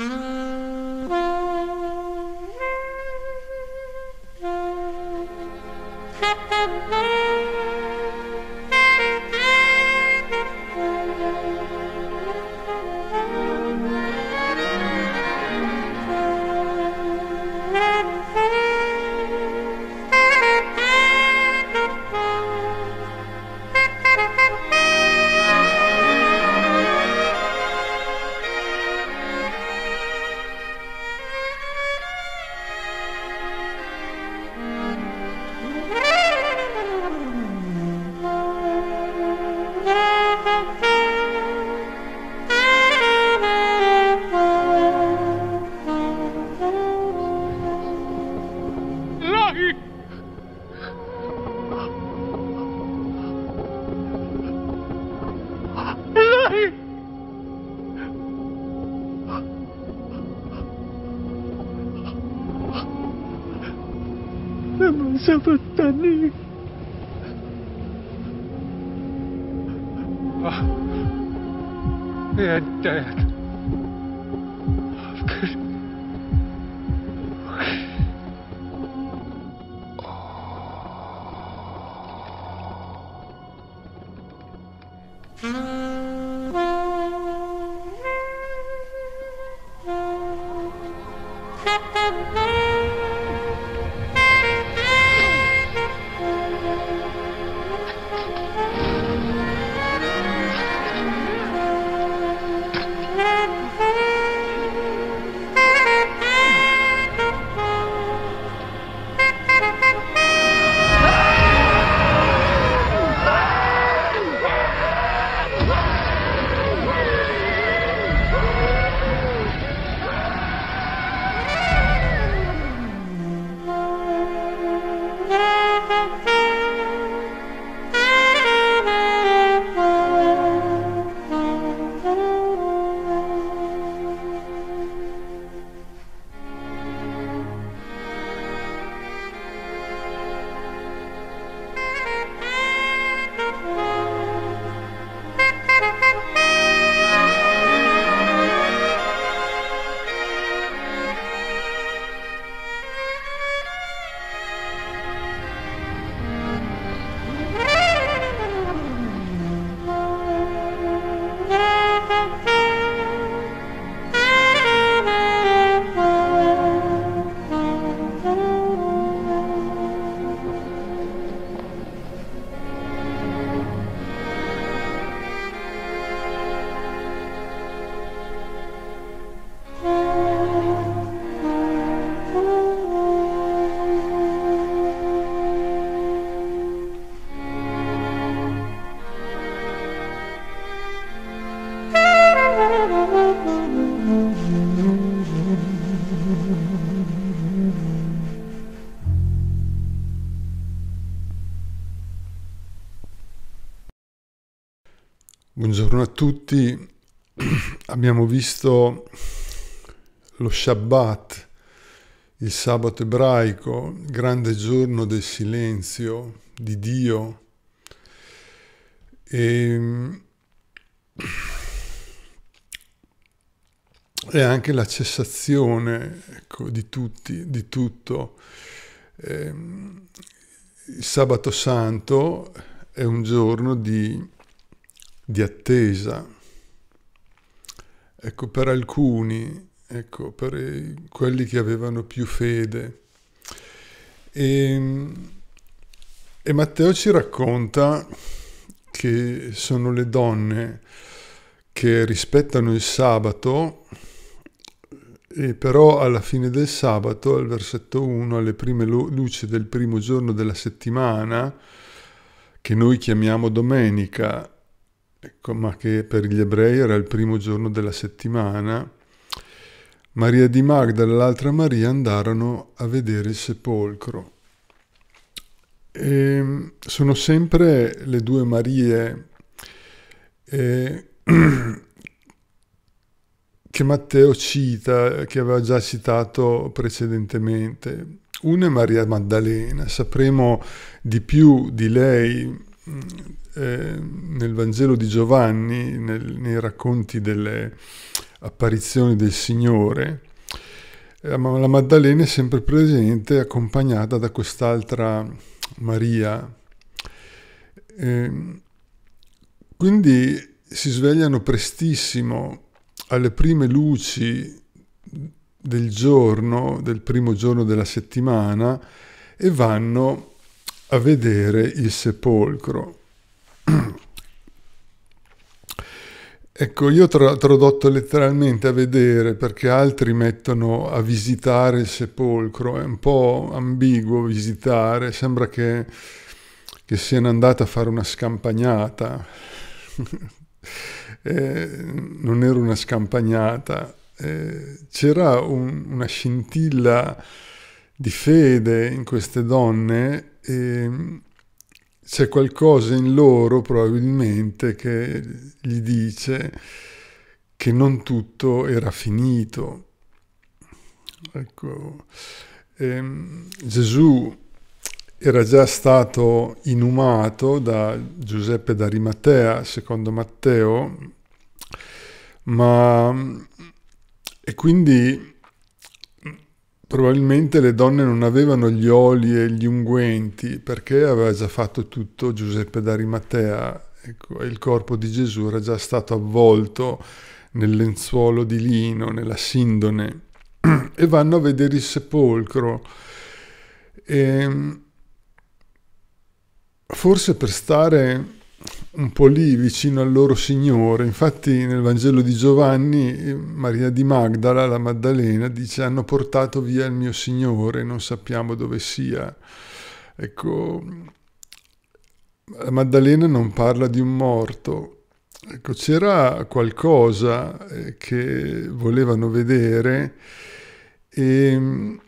Mm-hmm. 在门想得等你，啊，你爱他。Buongiorno a tutti. Abbiamo visto lo Shabbat, il sabato ebraico, grande giorno del silenzio di Dio. E, ehm, e anche la cessazione ecco, di, tutti, di tutto. E, ehm, il sabato santo è un giorno di di attesa. Ecco, per alcuni, ecco, per quelli che avevano più fede. E, ehm, e Matteo ci racconta che sono le donne che rispettano il sabato e però alla fine del sabato, al versetto 1, alle prime luci del primo giorno della settimana, che noi chiamiamo domenica, ecco, ma che per gli ebrei era il primo giorno della settimana, Maria di Magdala e l'altra Maria andarono a vedere il sepolcro. E ehm, sono sempre le due Marie eh, che Matteo cita, che aveva già citato precedentemente. Una è Maria Maddalena, sapremo di più di lei eh, nel Vangelo di Giovanni, nel, nei racconti delle apparizioni del Signore, eh, la Maddalena è sempre presente accompagnata da quest'altra Maria. Eh, quindi si svegliano prestissimo alle prime luci del giorno, del primo giorno della settimana, e vanno a vedere il sepolcro. Ecco, io ho tra, tradotto letteralmente a vedere perché altri mettono a visitare il sepolcro, è un po' ambiguo visitare, sembra che, che siano andata a fare una scampagnata. eh, non era una scampagnata, eh, c'era un, una scintilla di fede in queste donne. E, ehm, c'è qualcosa in loro probabilmente che gli dice che non tutto era finito. Ecco, ehm, Gesù era già stato inumato da Giuseppe d'Arimatea, secondo Matteo, ma e quindi Probabilmente le donne non avevano gli oli e gli unguenti perché aveva già fatto tutto Giuseppe d'Arimatea ecco, il corpo di Gesù era già stato avvolto nel lenzuolo di lino, nella sindone e vanno a vedere il sepolcro. E, ehm, forse per stare un po' lì vicino al loro Signore. Infatti nel Vangelo di Giovanni eh, Maria di Magdala, la Maddalena, dice hanno portato via il mio Signore, non sappiamo dove sia. Ecco, la Maddalena non parla di un morto. Ecco, c'era qualcosa eh, che volevano vedere e ehm,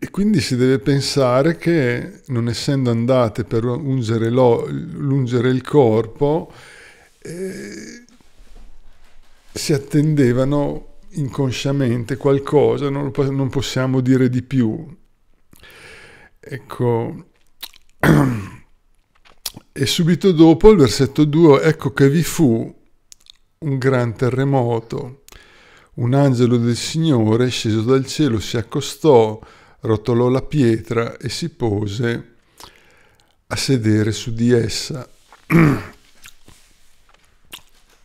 e quindi si deve pensare che, non essendo andate per ungere, l'ungere il corpo, eh, si attendevano inconsciamente qualcosa, non, non possiamo dire di più. Ecco. E subito dopo, il versetto 2, ecco che vi fu un gran terremoto. Un angelo del Signore, sceso dal cielo, si accostò rotolò la pietra e si pose a sedere su di essa.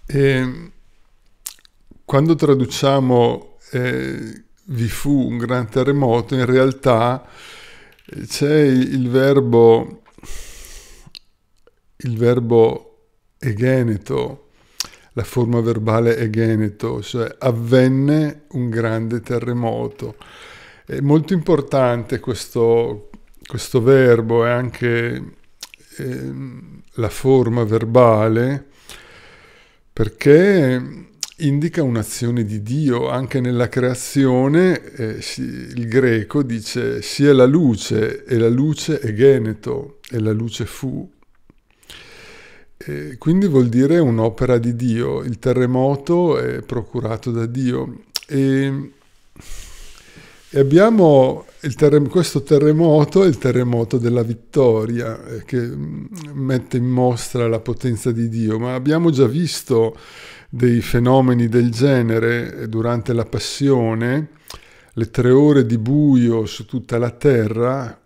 e quando traduciamo eh, vi fu un gran terremoto, in realtà eh, c'è il verbo, il verbo egeneto, la forma verbale egeneto, cioè avvenne un grande terremoto. È molto importante questo, questo verbo e anche eh, la forma verbale perché indica un'azione di Dio. Anche nella creazione eh, il greco dice sia la luce e la luce è geneto e la luce fu. E eh, quindi vuol dire un'opera di Dio. Il terremoto è procurato da Dio. E e abbiamo terremoto, questo terremoto, il terremoto della vittoria, eh, che mm, mette in mostra la potenza di Dio, ma abbiamo già visto dei fenomeni del genere eh, durante la passione, le tre ore di buio su tutta la terra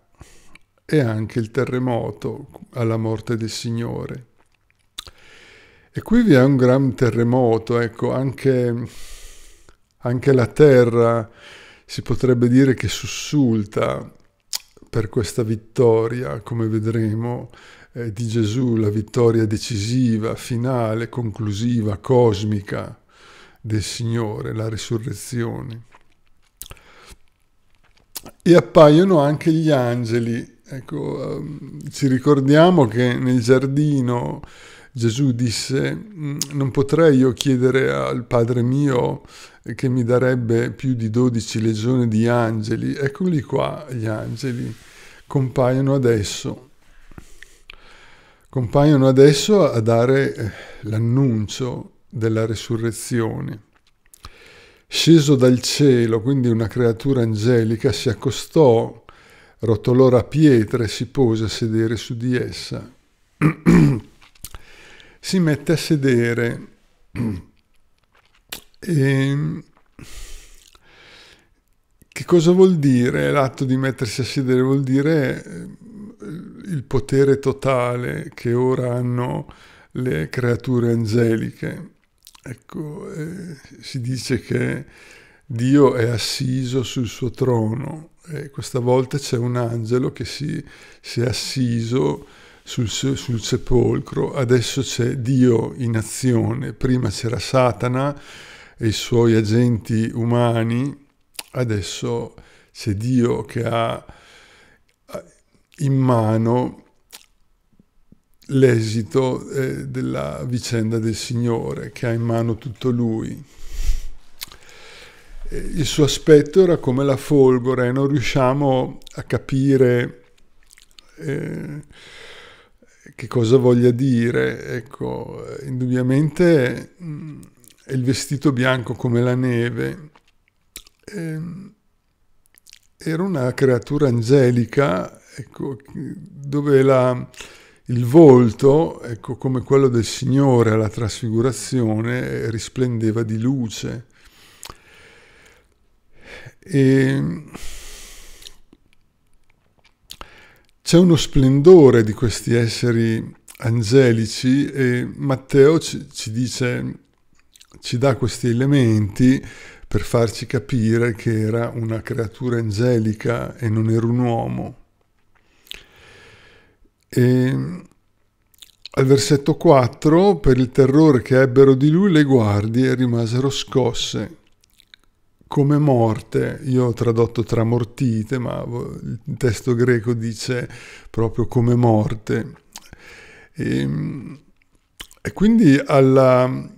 e anche il terremoto alla morte del Signore. E qui vi è un gran terremoto, ecco, anche, anche la terra si potrebbe dire che sussulta per questa vittoria, come vedremo, eh, di Gesù, la vittoria decisiva, finale, conclusiva, cosmica del Signore, la risurrezione. E appaiono anche gli angeli. Ecco, ehm, ci ricordiamo che nel giardino Gesù disse, mm, non potrei io chiedere al Padre mio che mi darebbe più di dodici legioni di angeli. Eccoli qua gli angeli, compaiono adesso. Compaiono adesso a dare eh, l'annuncio della resurrezione. Sceso dal cielo, quindi una creatura angelica, si accostò, rotolò la pietra e si pose a sedere su di essa. si mette a sedere e che cosa vuol dire? L'atto di mettersi a sedere vuol dire eh, il potere totale che ora hanno le creature angeliche. Ecco, eh, si dice che Dio è assiso sul suo trono e questa volta c'è un angelo che si, si è assiso sul, sul sepolcro, adesso c'è Dio in azione, prima c'era Satana e i suoi agenti umani, adesso c'è Dio che ha in mano l'esito eh, della vicenda del Signore, che ha in mano tutto Lui. il suo aspetto era come la folgore, non riusciamo a capire eh, che cosa voglia dire. Ecco, indubbiamente mm, è il vestito bianco come la neve. Ehm, era una creatura angelica, ecco, dove la, il volto, ecco, come quello del Signore alla trasfigurazione, risplendeva di luce. E ehm, C'è uno splendore di questi esseri angelici e Matteo ci, ci dice, ci dà questi elementi per farci capire che era una creatura angelica e non era un uomo. E al versetto 4, per il terrore che ebbero di lui, le guardie rimasero scosse come morte, io ho tradotto tramortite, ma il testo greco dice proprio come morte. E, ehm, e quindi alla,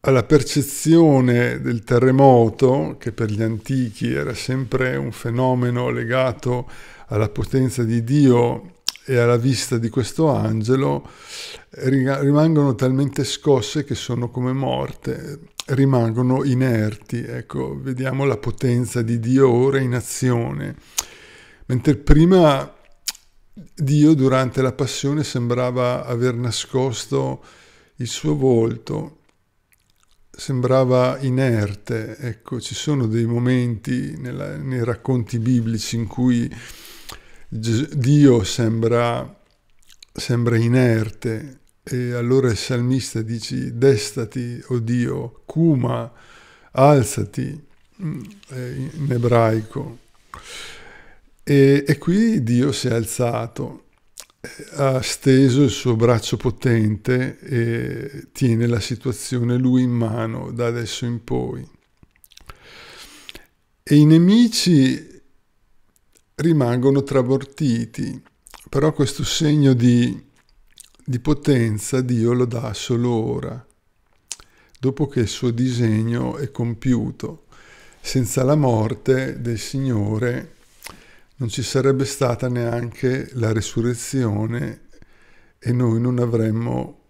alla percezione del terremoto, che per gli antichi era sempre un fenomeno legato alla potenza di Dio e alla vista di questo angelo, rimangono talmente scosse che sono come morte rimangono inerti. Ecco, vediamo la potenza di Dio ora in azione. Mentre prima Dio durante la passione sembrava aver nascosto il suo volto, sembrava inerte. Ecco, ci sono dei momenti nella, nei racconti biblici in cui Dio sembra, sembra inerte, e allora il salmista dice, destati, o oh Dio, kuma, alzati, mm, eh, in ebraico. E, e qui Dio si è alzato, eh, ha steso il suo braccio potente e tiene la situazione lui in mano da adesso in poi. E i nemici rimangono trabortiti, però questo segno di di potenza Dio lo dà solo ora, dopo che il suo disegno è compiuto. Senza la morte del Signore non ci sarebbe stata neanche la resurrezione e noi non avremmo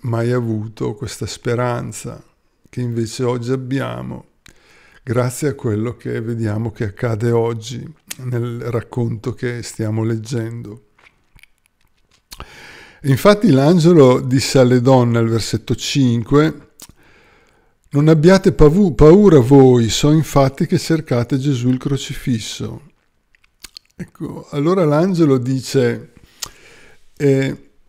mai avuto questa speranza che invece oggi abbiamo grazie a quello che vediamo che accade oggi nel racconto che stiamo leggendo. Infatti l'angelo disse alle donne al versetto 5, non abbiate paura voi, so infatti che cercate Gesù il crocifisso. Ecco, allora l'angelo dice, eh,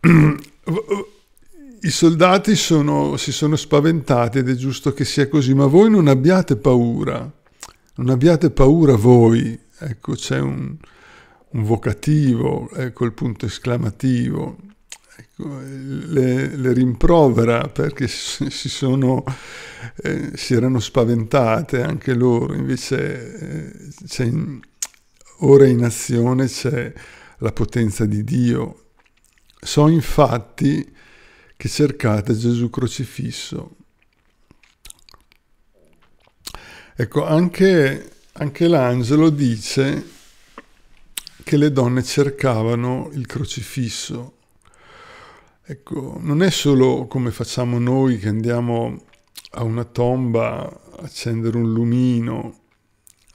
i soldati sono, si sono spaventati ed è giusto che sia così, ma voi non abbiate paura, non abbiate paura voi. Ecco, c'è un, un vocativo, ecco il punto esclamativo. Ecco, le, le rimprovera perché si, sono, eh, si, erano spaventate anche loro, invece eh, in, ora in azione c'è la potenza di Dio. So infatti che cercate Gesù crocifisso. Ecco, anche, anche l'angelo dice che le donne cercavano il crocifisso Ecco, non è solo come facciamo noi che andiamo a una tomba, accendere un lumino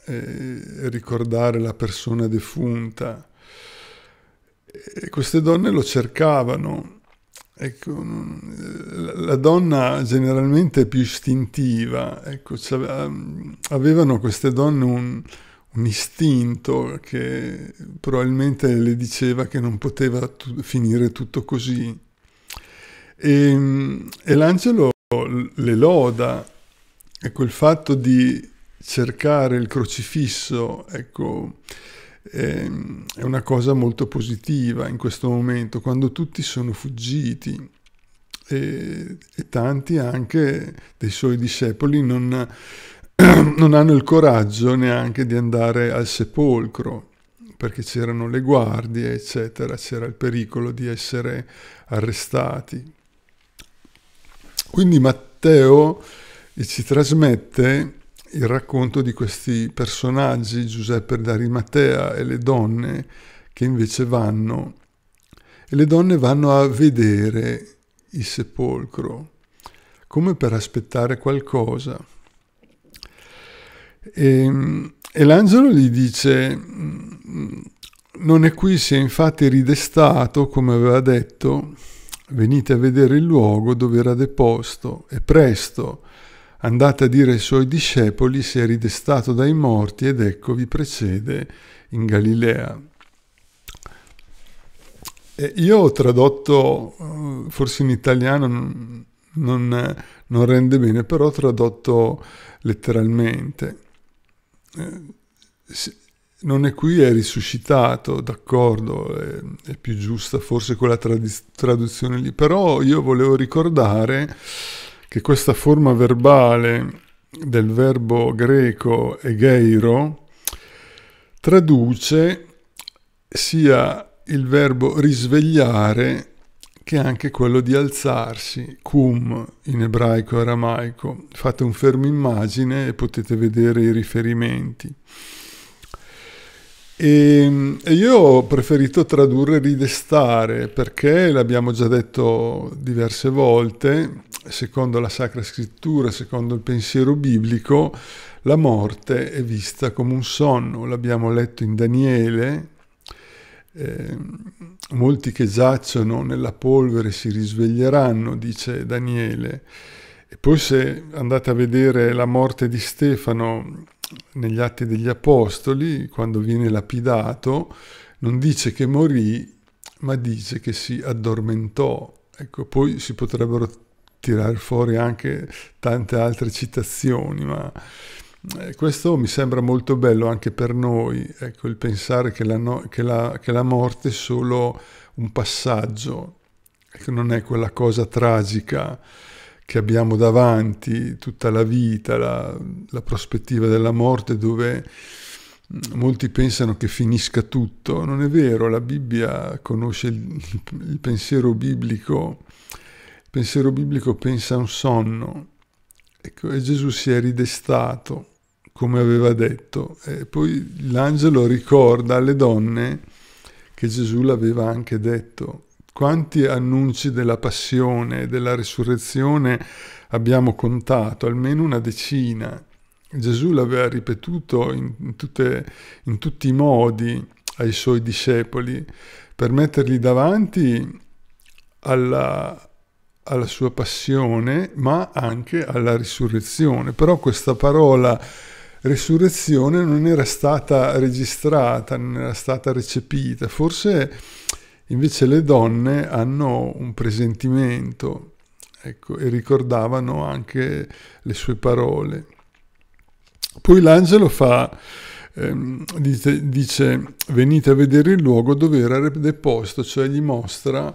e ricordare la persona defunta. E queste donne lo cercavano. Ecco, la donna generalmente è più istintiva, ecco, ehm, avevano queste donne un, un istinto che probabilmente le diceva che non poteva finire tutto così. E, ehm, e l'angelo le loda, ecco, il fatto di cercare il crocifisso, ecco, è, ehm, è una cosa molto positiva in questo momento, quando tutti sono fuggiti. E, e tanti anche dei suoi discepoli non, non hanno il coraggio neanche di andare al sepolcro perché c'erano le guardie, eccetera, c'era il pericolo di essere arrestati. Quindi Matteo eh, ci trasmette il racconto di questi personaggi, Giuseppe d'Arimatea e le donne, che invece vanno. E le donne vanno a vedere il sepolcro, come per aspettare qualcosa. E, ehm, e l'angelo gli dice, mm, mm, non è qui, si è infatti ridestato, come aveva detto, venite a vedere il luogo dove era deposto e presto andate a dire ai suoi discepoli si è ridestato dai morti ed ecco vi precede in Galilea. E io ho tradotto, eh, forse in italiano non, non rende bene, però ho tradotto letteralmente. Eh, non è qui, è risuscitato, d'accordo, è, è più giusta forse quella trad- traduzione lì, però io volevo ricordare che questa forma verbale del verbo greco egeiro traduce sia il verbo risvegliare che anche quello di alzarsi, cum in ebraico e aramaico. Fate un fermo immagine e potete vedere i riferimenti. E, ehm, e, io ho preferito tradurre ridestare perché l'abbiamo già detto diverse volte, secondo la Sacra Scrittura, secondo il pensiero biblico, la morte è vista come un sonno. L'abbiamo letto in Daniele, eh, molti che giacciono nella polvere si risveglieranno, dice Daniele. E poi se andate a vedere la morte di Stefano, negli Atti degli Apostoli, quando viene lapidato, non dice che morì, ma dice che si addormentò. Ecco, poi si potrebbero tirare fuori anche tante altre citazioni, ma eh, questo mi sembra molto bello anche per noi, ecco, il pensare che la, no, che la, che la morte è solo un passaggio, ecco, non è quella cosa tragica che abbiamo davanti tutta la vita, la, la prospettiva della morte dove mm, molti pensano che finisca tutto. Non è vero, la Bibbia conosce il, il pensiero biblico, il pensiero biblico pensa a un sonno. Ecco, e Gesù si è ridestato, come aveva detto, e poi l'angelo ricorda alle donne che Gesù l'aveva anche detto, quanti annunci della passione, della risurrezione abbiamo contato? Almeno una decina. Gesù l'aveva ripetuto in, tutte, in tutti i modi ai suoi discepoli per metterli davanti alla, alla sua passione, ma anche alla risurrezione. Però questa parola risurrezione non era stata registrata, non era stata recepita. Forse Invece le donne hanno un presentimento ecco, e ricordavano anche le sue parole. Poi l'angelo fa, ehm, dice, dice, venite a vedere il luogo dove era deposto, cioè gli mostra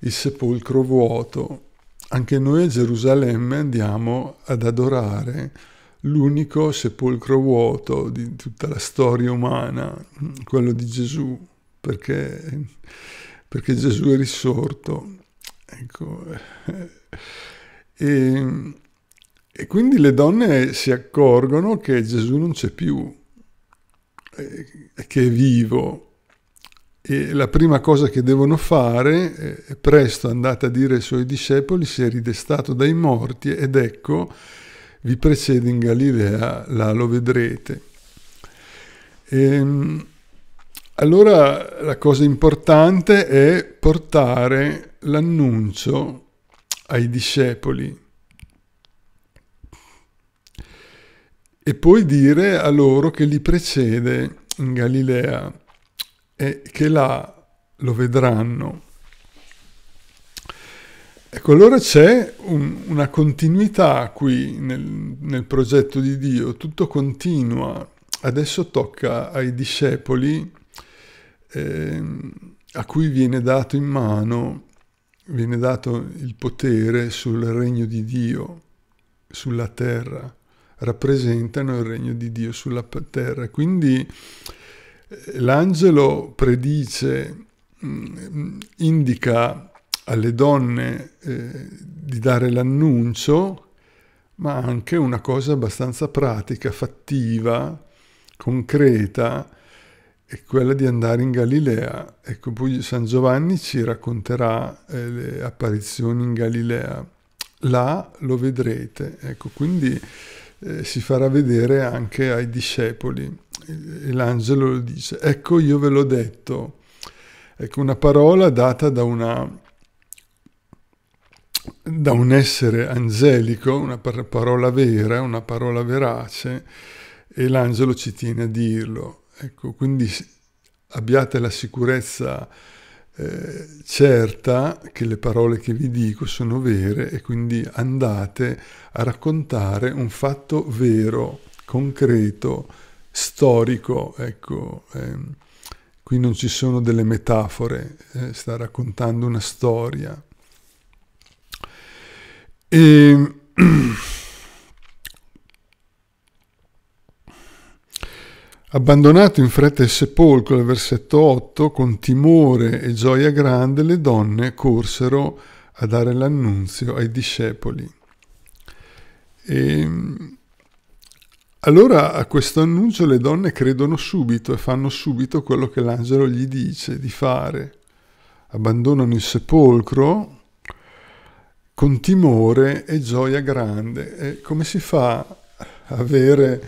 il sepolcro vuoto. Anche noi a Gerusalemme andiamo ad adorare l'unico sepolcro vuoto di tutta la storia umana, quello di Gesù, perché, perché Gesù è risorto. Ecco. E, e, quindi le donne si accorgono che Gesù non c'è più, che è vivo. E la prima cosa che devono fare è presto andate a dire ai suoi discepoli si è ridestato dai morti ed ecco vi precede in Galilea, là lo vedrete. E, ehm, allora la cosa importante è portare l'annuncio ai discepoli e poi dire a loro che li precede in Galilea e che là lo vedranno. Ecco, allora c'è un, una continuità qui nel, nel progetto di Dio, tutto continua. Adesso tocca ai discepoli eh, a cui viene dato in mano, viene dato il potere sul regno di Dio sulla terra, rappresentano il regno di Dio sulla terra. Quindi eh, l'angelo predice, mm, indica alle donne eh, di dare l'annuncio, ma anche una cosa abbastanza pratica, fattiva, concreta, è quella di andare in Galilea. Ecco, poi San Giovanni ci racconterà eh, le apparizioni in Galilea. Là lo vedrete, ecco, quindi eh, si farà vedere anche ai discepoli. E l'angelo lo dice, ecco io ve l'ho detto. Ecco, una parola data da, una, da un essere angelico, una parola vera, una parola verace, e l'angelo ci tiene a dirlo Ecco, quindi abbiate la sicurezza eh, certa che le parole che vi dico sono vere e quindi andate a raccontare un fatto vero, concreto, storico. Ecco, ehm, qui non ci sono delle metafore, eh, sta raccontando una storia. E... Ehm, Abbandonato in fretta il sepolcro il versetto 8, con timore e gioia grande le donne corsero a dare l'annunzio ai discepoli. E ehm, allora a questo annuncio le donne credono subito e fanno subito quello che l'angelo gli dice di fare. Abbandonano il sepolcro con timore e gioia grande. E come si fa a avere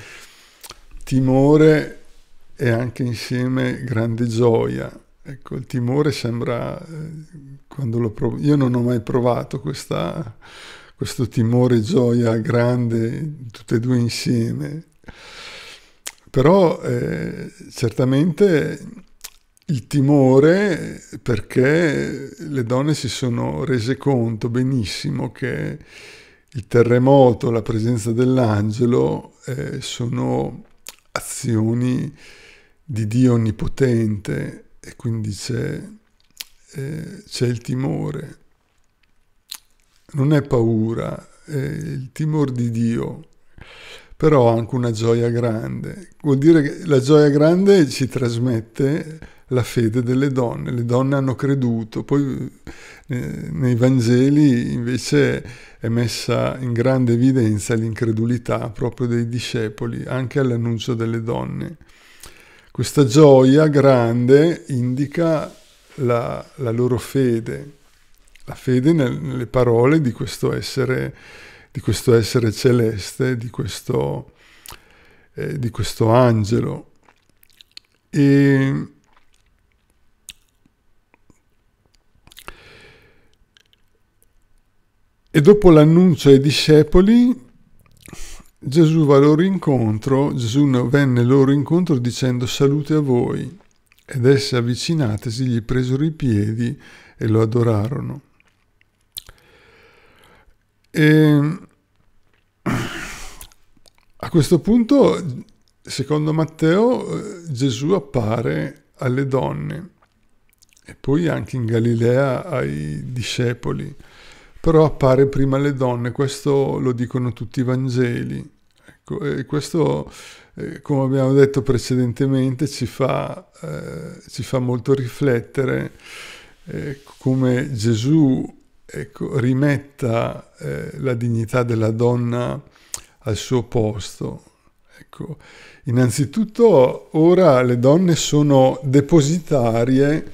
timore e anche insieme grande gioia. Ecco, il timore sembra, eh, quando lo provo, io non ho mai provato questa, questo timore e gioia grande, tutte e due insieme, però eh, certamente il timore perché le donne si sono rese conto benissimo che il terremoto, la presenza dell'angelo eh, sono azioni di Dio onnipotente e quindi c'è, eh, c'è il timore. Non è paura, è il timore di Dio, però anche una gioia grande. Vuol dire che la gioia grande ci trasmette la fede delle donne. Le donne hanno creduto, poi eh, nei Vangeli invece è messa in grande evidenza l'incredulità proprio dei discepoli, anche all'annuncio delle donne. Questa gioia grande indica la, la loro fede, la fede nel, nelle parole di questo essere, di questo essere celeste, di questo, eh, di questo angelo. E E dopo l'annuncio ai discepoli, Gesù va loro incontro, Gesù venne loro incontro dicendo salute a voi. Ed esse avvicinatesi gli presero i piedi e lo adorarono. E a questo punto, secondo Matteo, Gesù appare alle donne e poi anche in Galilea ai discepoli però appare prima le donne, questo lo dicono tutti i Vangeli. Ecco, e questo, eh, come abbiamo detto precedentemente, ci fa, eh, ci fa molto riflettere eh, come Gesù ecco, rimetta eh, la dignità della donna al suo posto. Ecco, innanzitutto ora le donne sono depositarie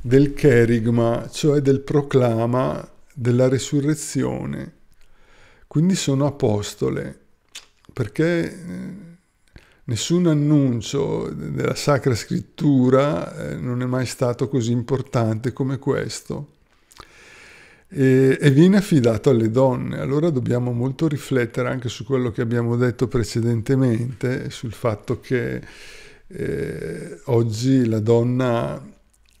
del cherigma, cioè del proclama della resurrezione, quindi sono apostole, perché eh, nessun annuncio della Sacra Scrittura eh, non è mai stato così importante come questo. E, viene affidato alle donne. Allora dobbiamo molto riflettere anche su quello che abbiamo detto precedentemente, sul fatto che eh, oggi la donna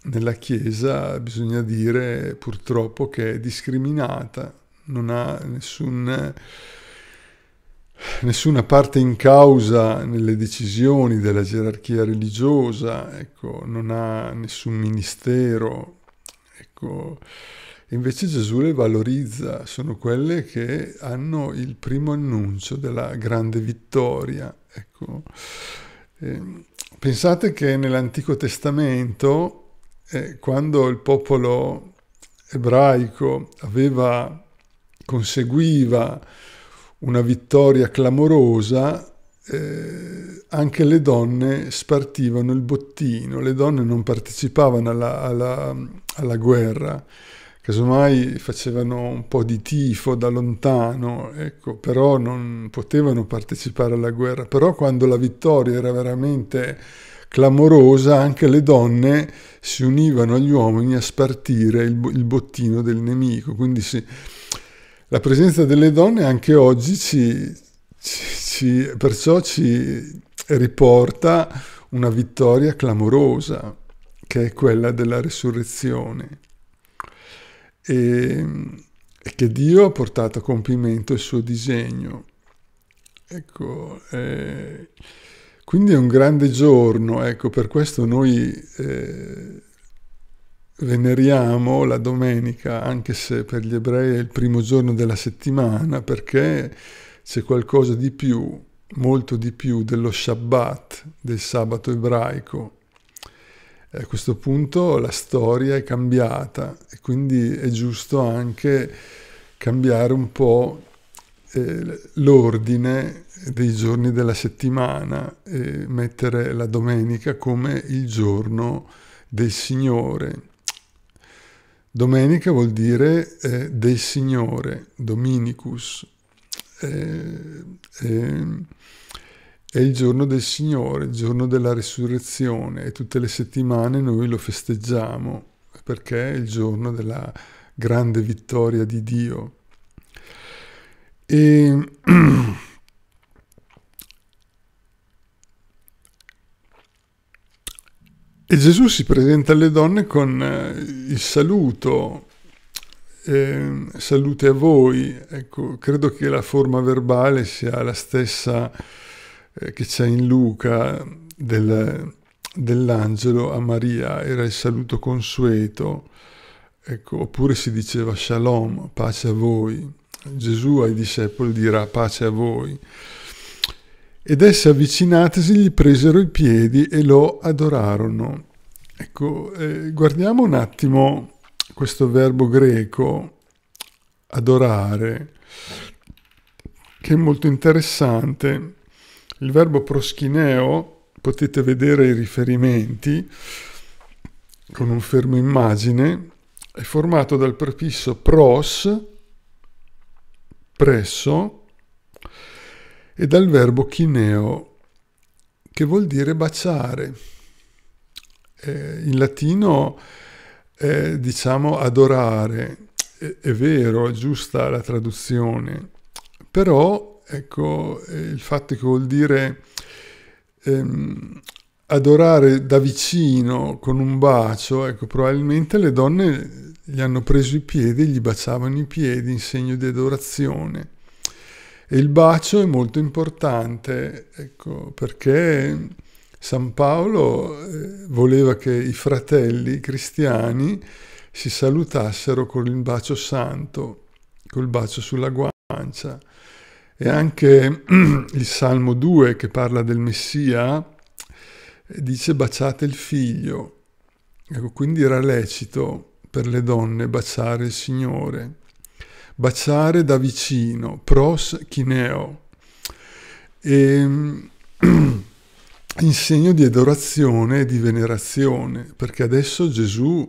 nella Chiesa bisogna dire purtroppo che è discriminata, non ha nessun, nessuna parte in causa nelle decisioni della gerarchia religiosa, ecco, non ha nessun ministero. Ecco. Invece Gesù le valorizza, sono quelle che hanno il primo annuncio della grande vittoria. Ecco. Ehm, pensate che nell'Antico Testamento eh, quando il popolo ebraico aveva, conseguiva una vittoria clamorosa, eh, anche le donne spartivano il bottino, le donne non partecipavano alla, alla, alla guerra, casomai facevano un po' di tifo da lontano, ecco, però non potevano partecipare alla guerra. Però quando la vittoria era veramente clamorosa anche le donne si univano agli uomini a spartire il, il bottino del nemico. Quindi sì, la presenza delle donne anche oggi ci, ci, ci, perciò ci riporta una vittoria clamorosa, che è quella della risurrezione E, e che Dio ha portato a compimento il suo disegno. Ecco, eh, quindi è un grande giorno, ecco, per questo noi eh, veneriamo la domenica, anche se per gli ebrei è il primo giorno della settimana, perché c'è qualcosa di più, molto di più dello Shabbat, del sabato ebraico. E a questo punto la storia è cambiata e quindi è giusto anche cambiare un po' eh, l'ordine dei giorni della settimana e mettere la domenica come il giorno del Signore. Domenica vuol dire eh, del Signore, Dominicus. Eh, eh, è il giorno del Signore, il giorno della risurrezione e tutte le settimane noi lo festeggiamo perché è il giorno della grande vittoria di Dio. E E Gesù si presenta alle donne con eh, il saluto, eh, salute a voi. Ecco, credo che la forma verbale sia la stessa eh, che c'è in Luca del, dell'angelo a Maria, era il saluto consueto, ecco, oppure si diceva shalom, pace a voi. Gesù ai discepoli dirà pace a voi. Ed esse avvicinatesi gli presero i piedi e lo adorarono. Ecco, eh, guardiamo un attimo questo verbo greco, adorare, che è molto interessante. Il verbo proschineo, potete vedere i riferimenti con un fermo immagine, è formato dal prefisso pros, presso, e dal verbo chineo, che vuol dire baciare. Eh, in latino eh, diciamo adorare, è, è vero, è giusta la traduzione, però ecco eh, il fatto che vuol dire ehm, adorare da vicino con un bacio, ecco, probabilmente le donne gli hanno preso i piedi gli baciavano i piedi in segno di adorazione. E il bacio è molto importante, ecco, perché San Paolo eh, voleva che i fratelli cristiani si salutassero con il bacio santo, col bacio sulla guancia. E anche il Salmo 2 che parla del Messia dice baciate il figlio. Ecco, quindi era lecito per le donne baciare il Signore baciare da vicino, pros chineo. E, in segno di adorazione e di venerazione, perché adesso Gesù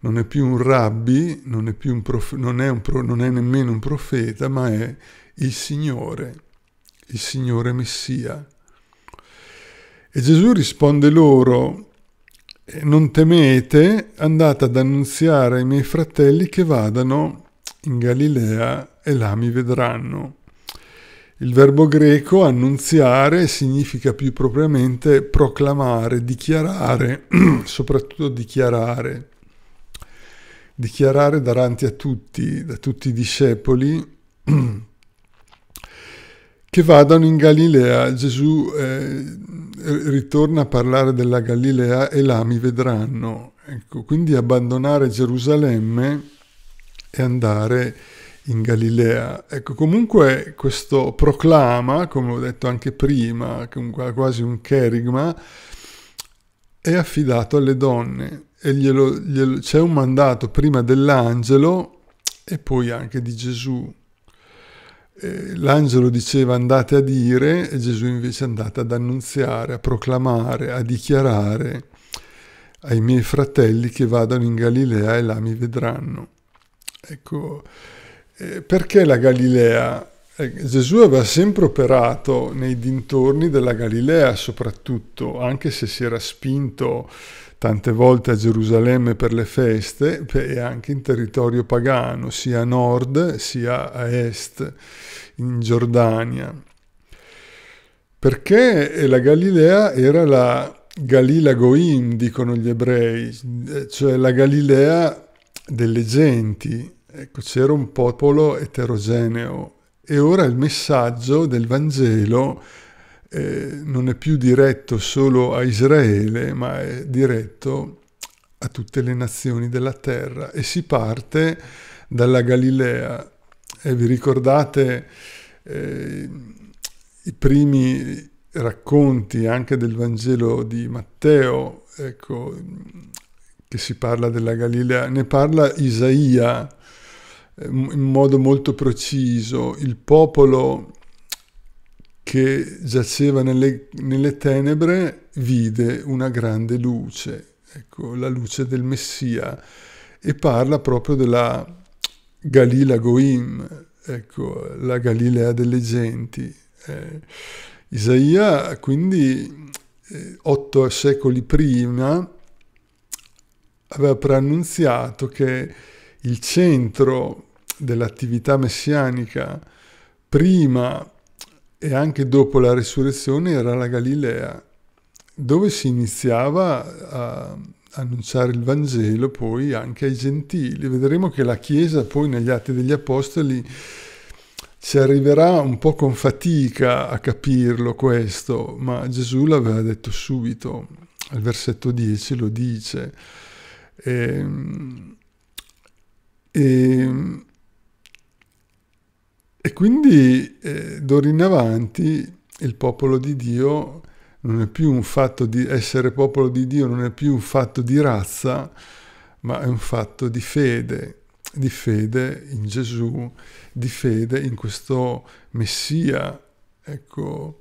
non è più un rabbi, non è, più un prof, non è, un pro, non è nemmeno un profeta, ma è il Signore, il Signore Messia. E Gesù risponde loro, non temete, andate ad annunziare ai miei fratelli che vadano in Galilea e là mi vedranno. Il verbo greco annunziare significa più propriamente proclamare, dichiarare, soprattutto dichiarare. Dichiarare davanti a tutti, da tutti i discepoli, che vadano in Galilea. Gesù eh, ritorna a parlare della Galilea e là mi vedranno. Ecco, quindi abbandonare Gerusalemme e andare in Galilea. Ecco, comunque questo proclama, come ho detto anche prima, quasi un cherigma, è affidato alle donne e glielo, glielo, c'è un mandato prima dell'angelo e poi anche di Gesù. l'angelo diceva andate a dire e Gesù invece è andato ad annunziare, a proclamare, a dichiarare ai miei fratelli che vadano in Galilea e là mi vedranno. Ecco, eh, perché la Galilea? Eh, Gesù aveva sempre operato nei dintorni della Galilea soprattutto, anche se si era spinto tante volte a Gerusalemme per le feste e anche in territorio pagano, sia a nord sia a est, in Giordania. Perché eh, la Galilea era la Galila Goim, dicono gli ebrei, cioè la Galilea delle genti, Ecco, c'era un popolo eterogeneo e ora il messaggio del Vangelo eh, non è più diretto solo a Israele, ma è diretto a tutte le nazioni della terra e si parte dalla Galilea. E eh, vi ricordate eh, i primi racconti anche del Vangelo di Matteo, ecco, che si parla della Galilea, ne parla Isaia Ehm, in modo molto preciso. Il popolo che giaceva nelle, nelle tenebre vide una grande luce, ecco, la luce del Messia, e parla proprio della Galila Goim, ecco, la Galilea delle genti. Eh, Isaia, quindi, eh, otto secoli prima, aveva preannunziato che il centro dell'attività messianica prima e anche dopo la risurrezione era la Galilea, dove si iniziava a annunciare il Vangelo poi anche ai gentili. Vedremo che la Chiesa poi negli Atti degli Apostoli ci arriverà un po' con fatica a capirlo questo, ma Gesù l'aveva detto subito, al versetto 10 lo dice. E, ehm, e, ehm, e quindi eh, d'ora in avanti il popolo di Dio non è più un fatto di essere popolo di Dio, non è più un fatto di razza, ma è un fatto di fede, di fede in Gesù, di fede in questo Messia, ecco,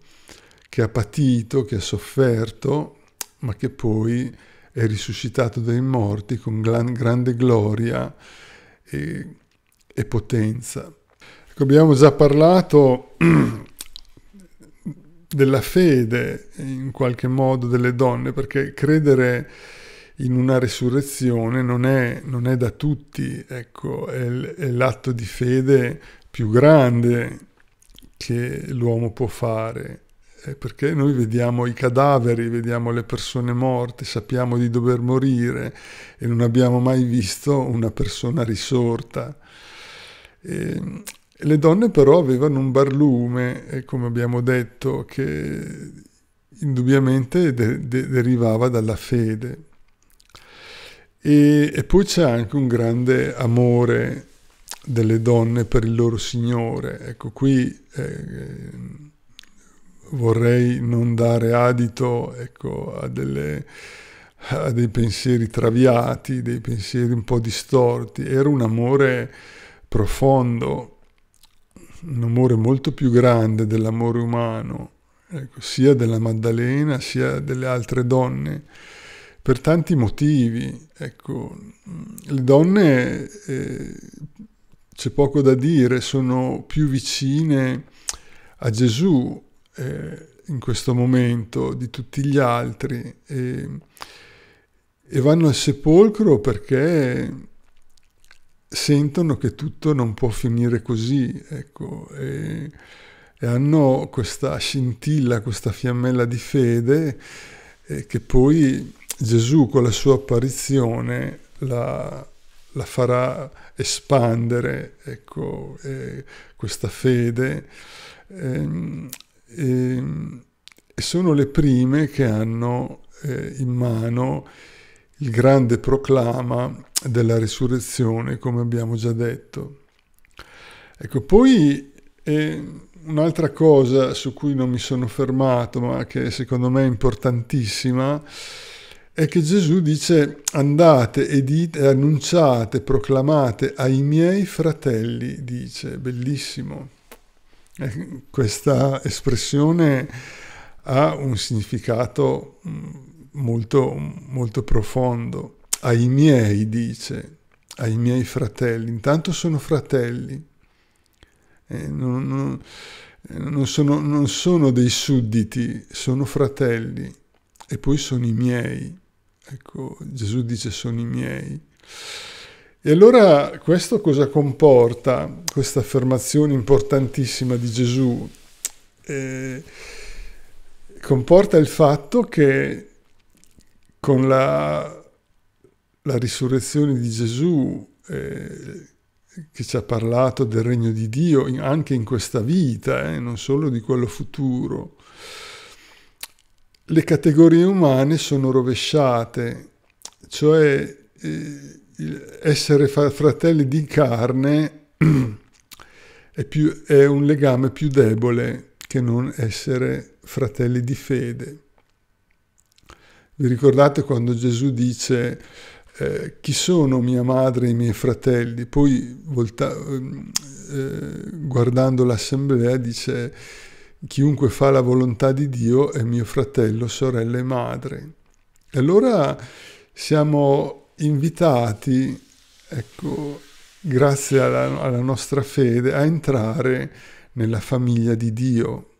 che ha patito, che ha sofferto, ma che poi è risuscitato dai morti con gran, grande gloria e, e potenza. Ecco, abbiamo già parlato della fede in qualche modo delle donne, perché credere in una resurrezione non è, non è da tutti, ecco, è, l'atto di fede più grande che l'uomo può fare, eh, perché noi vediamo i cadaveri, vediamo le persone morte, sappiamo di dover morire e non abbiamo mai visto una persona risorta. E ehm, le donne però avevano un barlume, come abbiamo detto, che indubbiamente de- de- derivava dalla fede. E-, e poi c'è anche un grande amore delle donne per il loro Signore. Ecco, qui eh, eh vorrei non dare adito ecco, a, delle, a, dei pensieri traviati, dei pensieri un po' distorti. Era un amore profondo un amore molto più grande dell'amore umano, ecco, sia della Maddalena sia delle altre donne, per tanti motivi. Ecco, le donne, eh, c'è poco da dire, sono più vicine a Gesù eh, in questo momento di tutti gli altri e, e vanno al sepolcro perché sentono che tutto non può finire così, ecco, e, e hanno questa scintilla, questa fiammella di fede eh, che poi Gesù con la sua apparizione la, la farà espandere, ecco, eh, questa fede. E, ehm, ehm, e, sono le prime che hanno eh, in mano il grande proclama della risurrezione, come abbiamo già detto. Ecco, poi eh, un'altra cosa su cui non mi sono fermato, ma che secondo me è importantissima, è che Gesù dice andate e dite, annunciate, proclamate ai miei fratelli, dice, bellissimo. Eh, questa espressione ha un significato mh, mm, molto, molto profondo. Ai miei, dice, ai miei fratelli, intanto sono fratelli, eh, non, non, eh, non, sono, non sono dei sudditi, sono fratelli e poi sono i miei. Ecco, Gesù dice sono i miei. E allora questo cosa comporta, questa affermazione importantissima di Gesù? Eh, comporta il fatto che con la, la risurrezione di Gesù eh, che ci ha parlato del regno di Dio in, anche in questa vita, eh, non solo di quello futuro. Le categorie umane sono rovesciate, cioè eh, essere fratelli di carne è, più, è un legame più debole che non essere fratelli di fede. Vi ricordate quando Gesù dice eh, chi sono mia madre e i miei fratelli? Poi volta, ehm, eh, guardando l'assemblea dice chiunque fa la volontà di Dio è mio fratello, sorella e madre. E allora siamo invitati, ecco, grazie alla, alla nostra fede, a entrare nella famiglia di Dio,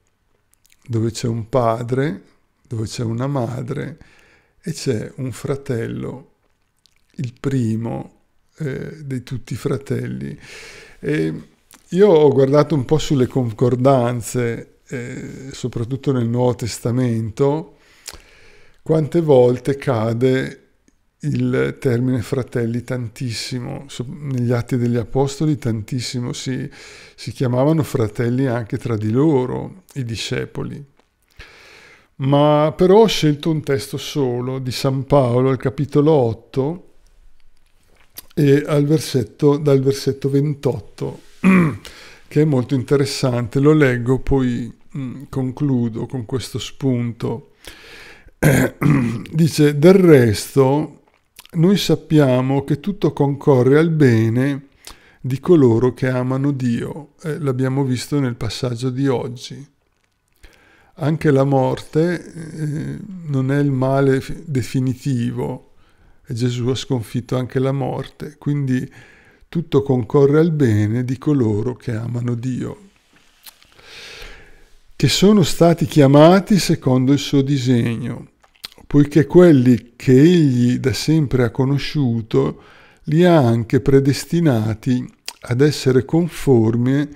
dove c'è un padre, dove c'è una madre, e c'è un fratello, il primo eh, di tutti i fratelli. E io ho guardato un po' sulle concordanze, eh, soprattutto nel Nuovo Testamento, quante volte cade il termine fratelli tantissimo, negli atti degli apostoli tantissimo si, si chiamavano fratelli anche tra di loro i discepoli ma però ho scelto un testo solo di San Paolo al capitolo 8 e al versetto, dal versetto 28, che è molto interessante. Lo leggo, poi mm, concludo con questo spunto. dice, del resto, noi sappiamo che tutto concorre al bene di coloro che amano Dio. Eh, l'abbiamo visto nel passaggio di oggi anche la morte eh, non è il male definitivo e Gesù ha sconfitto anche la morte, quindi tutto concorre al bene di coloro che amano Dio, che sono stati chiamati secondo il suo disegno, poiché quelli che egli da sempre ha conosciuto li ha anche predestinati ad essere conformi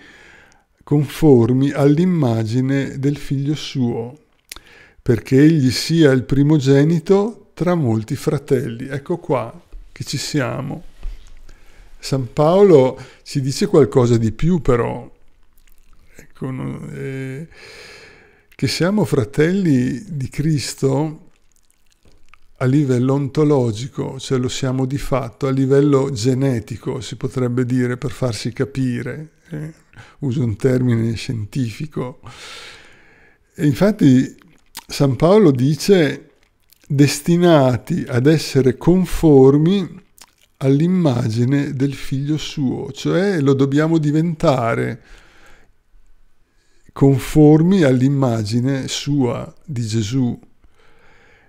conformi all'immagine del figlio suo, perché egli sia il primogenito tra molti fratelli. Ecco qua che ci siamo. San Paolo ci dice qualcosa di più però, ecco, eh, che siamo fratelli di Cristo a livello ontologico, cioè lo siamo di fatto, a livello genetico si potrebbe dire per farsi capire. Eh uso un termine scientifico. E infatti San Paolo dice destinati ad essere conformi all'immagine del figlio suo, cioè lo dobbiamo diventare conformi all'immagine sua di Gesù.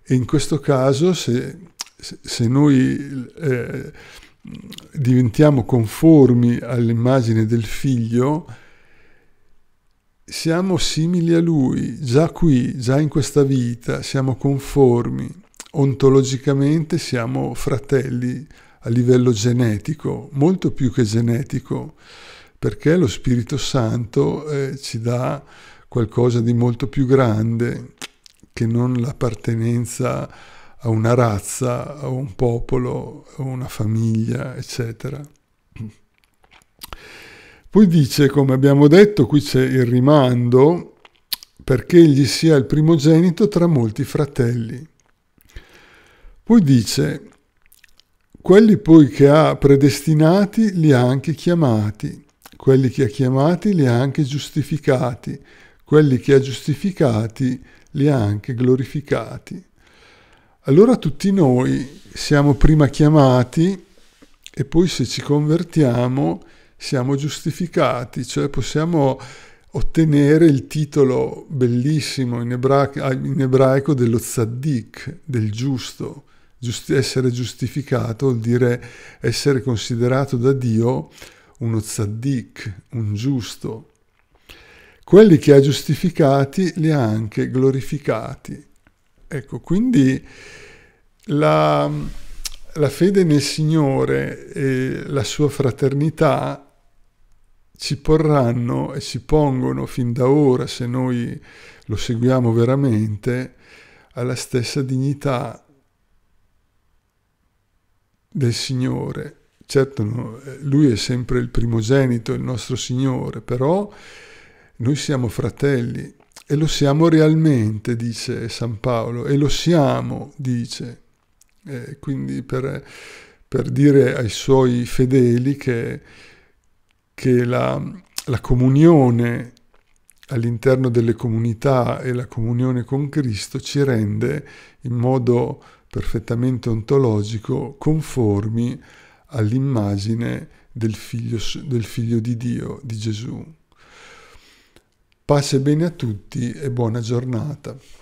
E in questo caso se, se noi... Eh, diventiamo conformi all'immagine del figlio, siamo simili a lui, già qui, già in questa vita, siamo conformi, ontologicamente siamo fratelli a livello genetico, molto più che genetico, perché lo Spirito Santo eh, ci dà qualcosa di molto più grande che non l'appartenenza a una razza, a un popolo, a una famiglia, eccetera. Poi dice, come abbiamo detto, qui c'è il rimando, perché egli sia il primogenito tra molti fratelli. Poi dice, quelli poi che ha predestinati li ha anche chiamati, quelli che ha chiamati li ha anche giustificati, quelli che ha giustificati li ha anche glorificati. Allora tutti noi siamo prima chiamati e poi se ci convertiamo siamo giustificati, cioè possiamo ottenere il titolo bellissimo in ebraico, ah, in ebraico dello tzaddik, del giusto. Giusti- essere giustificato vuol dire essere considerato da Dio uno tzaddik, un giusto. Quelli che ha giustificati li ha anche glorificati. Ecco, quindi la, la fede nel Signore e la sua fraternità ci porranno e ci pongono fin da ora, se noi lo seguiamo veramente, alla stessa dignità del Signore. Certo, Lui è sempre il primogenito, il nostro Signore, però noi siamo fratelli e lo siamo realmente, dice San Paolo, e lo siamo, dice. Eh, quindi per, per, dire ai suoi fedeli che, che la, la comunione all'interno delle comunità e la comunione con Cristo ci rende in modo perfettamente ontologico conformi all'immagine del figlio, del figlio di Dio, di Gesù. Pace bene a tutti e buona giornata.